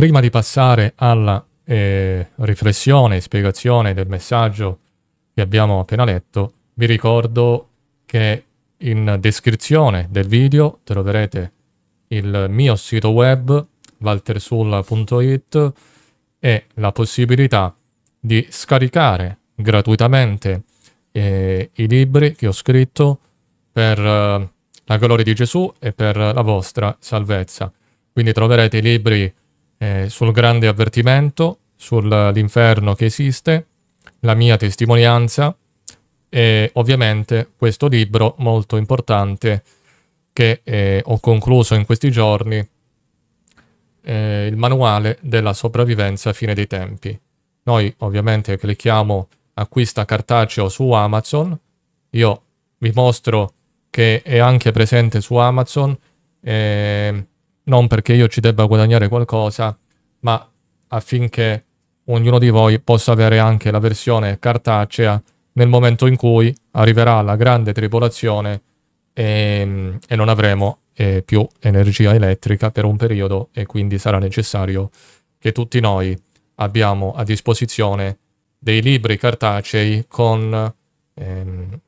Prima di passare alla eh, riflessione e spiegazione del messaggio che abbiamo appena letto, vi ricordo che in descrizione del video troverete il mio sito web waltersulla.it e la possibilità di scaricare gratuitamente eh, i libri che ho scritto per eh, la gloria di Gesù e per la vostra salvezza. Quindi troverete i libri eh, sul grande avvertimento, sull'inferno che esiste, la mia testimonianza e ovviamente questo libro molto importante che eh, ho concluso in questi giorni, eh, il manuale della sopravvivenza a fine dei tempi. Noi ovviamente clicchiamo acquista cartaceo su Amazon, io vi mostro che è anche presente su Amazon, eh, non perché io ci debba guadagnare qualcosa, ma affinché ognuno di voi possa avere anche la versione cartacea nel momento in cui arriverà la grande tribolazione e, e non avremo eh, più energia elettrica per un periodo e quindi sarà necessario che tutti noi abbiamo a disposizione dei libri cartacei con ehm,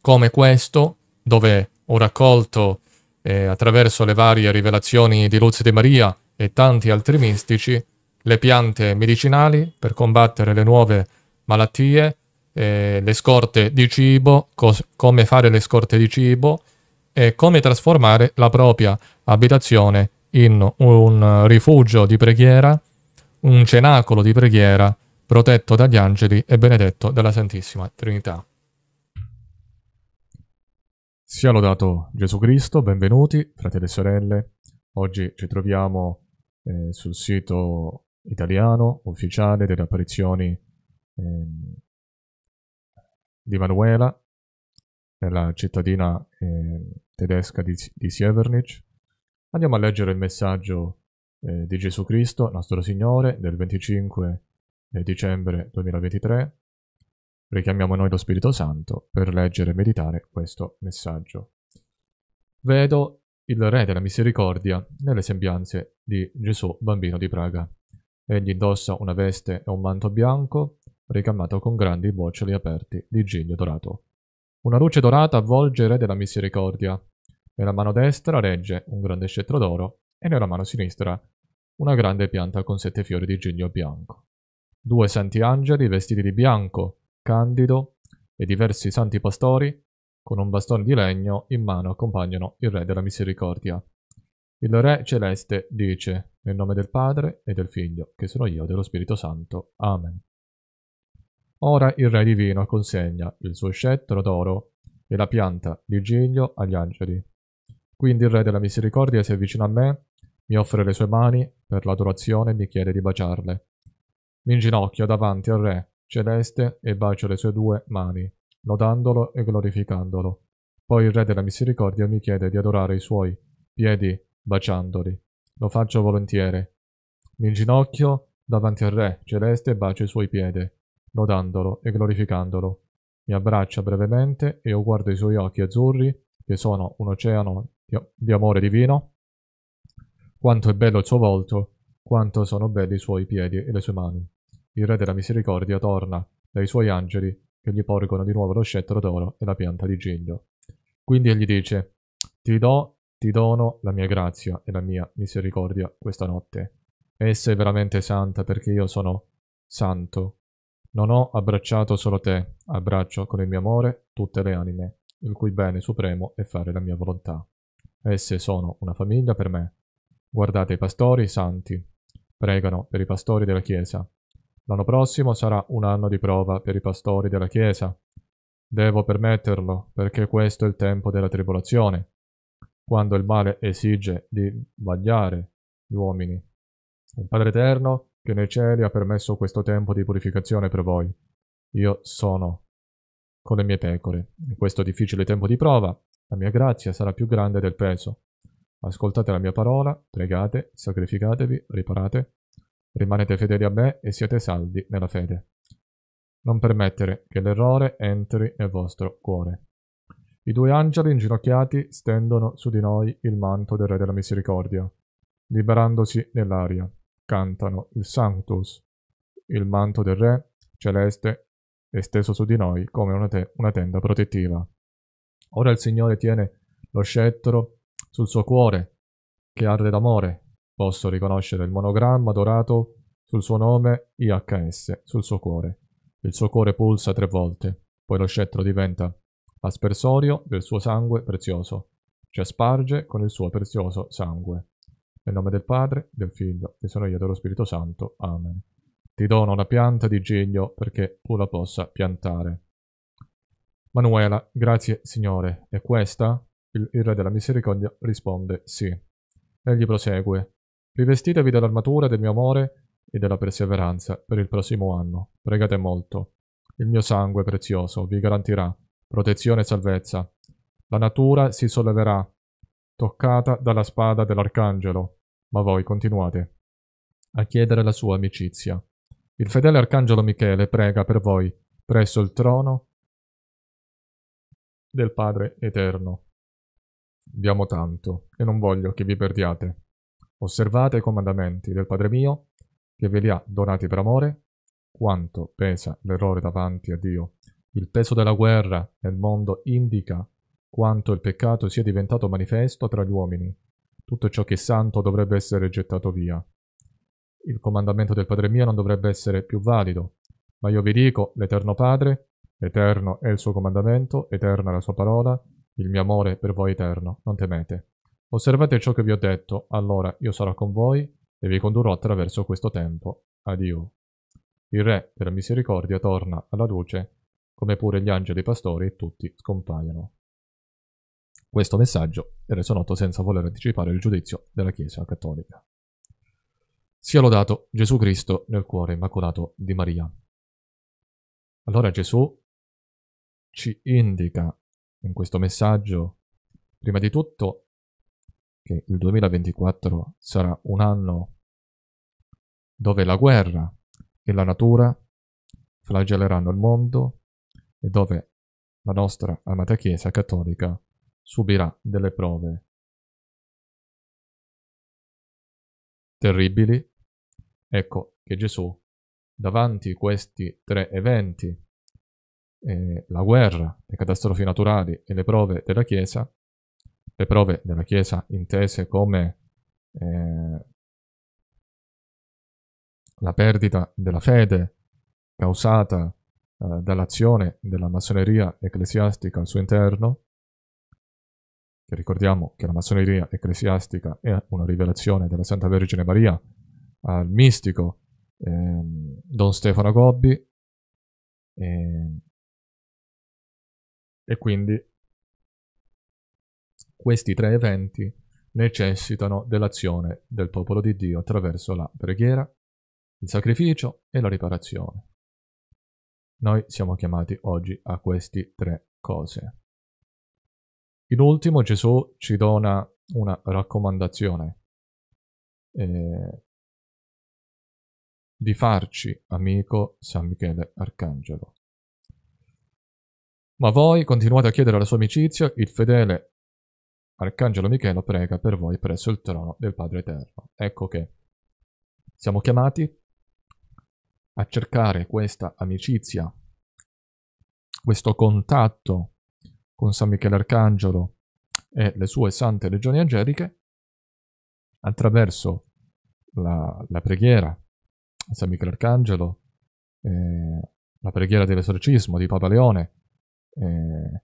come questo dove ho raccolto e attraverso le varie rivelazioni di Luz di Maria e tanti altri mistici, le piante medicinali per combattere le nuove malattie, eh, le scorte di cibo, come fare le scorte di cibo e come trasformare la propria abitazione in un rifugio di preghiera, un cenacolo di preghiera protetto dagli angeli e benedetto dalla Santissima Trinità. Sia lodato Gesù Cristo, benvenuti fratelli e sorelle. Oggi ci troviamo eh, sul sito italiano ufficiale delle apparizioni eh, di Manuela nella cittadina eh, tedesca di, di Sievernich. Andiamo a leggere il messaggio eh, di Gesù Cristo, nostro Signore, del 25 eh, dicembre 2023 Richiamiamo noi lo Spirito Santo per leggere e meditare questo messaggio. Vedo il Re della Misericordia nelle sembianze di Gesù, bambino di Praga. Egli indossa una veste e un manto bianco, ricamato con grandi boccioli aperti di giglio dorato. Una luce dorata avvolge il Re della Misericordia. Nella mano destra regge un grande scettro d'oro e nella mano sinistra una grande pianta con sette fiori di giglio bianco. Due santi angeli vestiti di bianco Candido e diversi santi pastori, con un bastone di legno in mano accompagnano il Re della Misericordia. Il Re Celeste dice, nel nome del Padre e del Figlio, che sono io dello Spirito Santo. Amen. Ora il Re Divino consegna il suo scettro d'oro e la pianta di giglio agli angeli. Quindi il Re della Misericordia si avvicina a me, mi offre le sue mani per l'adorazione e mi chiede di baciarle. Mi inginocchio davanti al Re celeste e bacio le sue due mani, lodandolo e glorificandolo. Poi il Re della Misericordia mi chiede di adorare i suoi piedi baciandoli. Lo faccio volentieri. Mi inginocchio davanti al Re celeste e bacio i suoi piedi, lodandolo e glorificandolo. Mi abbraccia brevemente e io guardo i suoi occhi azzurri, che sono un oceano di, di amore divino. Quanto è bello il suo volto, quanto sono belli i suoi piedi e le sue mani. Il Re della Misericordia torna dai suoi angeli che gli porgono di nuovo lo scettro d'oro e la pianta di giglio. Quindi egli dice, ti do, ti dono la mia grazia e la mia misericordia questa notte. Essa è veramente santa perché io sono santo. Non ho abbracciato solo te, abbraccio con il mio amore tutte le anime, il cui bene supremo è fare la mia volontà. Esse sono una famiglia per me. Guardate i pastori santi, pregano per i pastori della Chiesa, L'anno prossimo sarà un anno di prova per i pastori della Chiesa. Devo permetterlo, perché questo è il tempo della tribolazione, quando il male esige di vagliare gli uomini. Il Padre Eterno, che nei cieli ha permesso questo tempo di purificazione per voi. Io sono con le mie pecore. In questo difficile tempo di prova, la mia grazia sarà più grande del peso. Ascoltate la mia parola, pregate, sacrificatevi, riparate, Rimanete fedeli a me e siete saldi nella fede. Non permettere che l'errore entri nel vostro cuore. I due angeli inginocchiati stendono su di noi il manto del Re della Misericordia, liberandosi nell'aria. Cantano il Sanctus. Il manto del Re celeste esteso su di noi come una, te- una tenda protettiva. Ora il Signore tiene lo scettro sul suo cuore, che arde d'amore, Posso riconoscere il monogramma dorato sul suo nome IHS, sul suo cuore. Il suo cuore pulsa tre volte, poi lo scettro diventa aspersorio del suo sangue prezioso. Ci asparge con il suo prezioso sangue. Nel nome del Padre, del Figlio e sono io dello Spirito Santo. Amen. Ti dono una pianta di giglio perché tu la possa piantare. Manuela, grazie Signore, è questa? Il, il Re della Misericordia risponde sì. Egli prosegue. Rivestitevi dell'armatura del mio amore e della perseveranza per il prossimo anno. Pregate molto. Il mio sangue prezioso vi garantirà protezione e salvezza. La natura si solleverà, toccata dalla spada dell'arcangelo, ma voi continuate a chiedere la sua amicizia. Il fedele arcangelo Michele prega per voi presso il trono del Padre Eterno. Vi amo tanto e non voglio che vi perdiate. Osservate i comandamenti del Padre mio, che ve li ha donati per amore, quanto pesa l'errore davanti a Dio. Il peso della guerra nel mondo indica quanto il peccato sia diventato manifesto tra gli uomini. Tutto ciò che è santo dovrebbe essere gettato via. Il comandamento del Padre mio non dovrebbe essere più valido, ma io vi dico, l'Eterno Padre, eterno è il suo comandamento, eterna la sua parola, il mio amore per voi è eterno, non temete. Osservate ciò che vi ho detto, allora io sarò con voi e vi condurrò attraverso questo tempo. Addio. Il re per misericordia torna alla luce, come pure gli angeli pastori e tutti scompaiono. Questo messaggio è reso noto senza voler anticipare il giudizio della Chiesa cattolica. Sia lodato Gesù Cristo nel cuore immacolato di Maria. Allora Gesù ci indica in questo messaggio, prima di tutto, che il 2024 sarà un anno dove la guerra e la natura flagelleranno il mondo e dove la nostra amata Chiesa cattolica subirà delle prove terribili. Ecco che Gesù, davanti a questi tre eventi, eh, la guerra, le catastrofi naturali e le prove della Chiesa, le prove della Chiesa intese come eh, la perdita della fede causata eh, dall'azione della massoneria ecclesiastica al suo interno, che ricordiamo che la massoneria ecclesiastica è una rivelazione della Santa Vergine Maria al mistico eh, Don Stefano Gobbi, ehm, e quindi questi tre eventi necessitano dell'azione del popolo di Dio attraverso la preghiera, il sacrificio e la riparazione. Noi siamo chiamati oggi a queste tre cose. In ultimo Gesù ci dona una raccomandazione eh, di farci amico San Michele Arcangelo. Ma voi continuate a chiedere la sua amicizia, il fedele Arcangelo Michelo prega per voi presso il trono del Padre Eterno. Ecco che siamo chiamati a cercare questa amicizia, questo contatto con San Michele Arcangelo e le sue sante legioni angeliche attraverso la, la preghiera a San Michele Arcangelo, eh, la preghiera dell'esorcismo di Papa Leone, eh,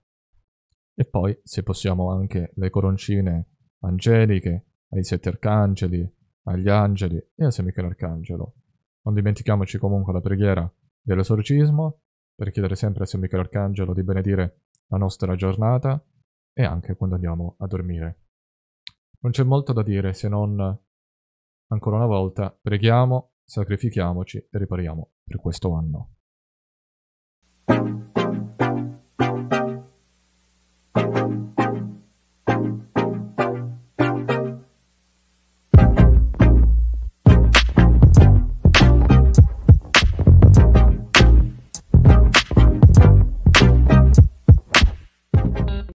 e poi, se possiamo, anche le coroncine angeliche, ai sette arcangeli, agli angeli e a San Michele Arcangelo. Non dimentichiamoci comunque la preghiera dell'esorcismo per chiedere sempre a San Michele Arcangelo di benedire la nostra giornata e anche quando andiamo a dormire. Non c'è molto da dire se non, ancora una volta, preghiamo, sacrifichiamoci e ripariamo per questo anno.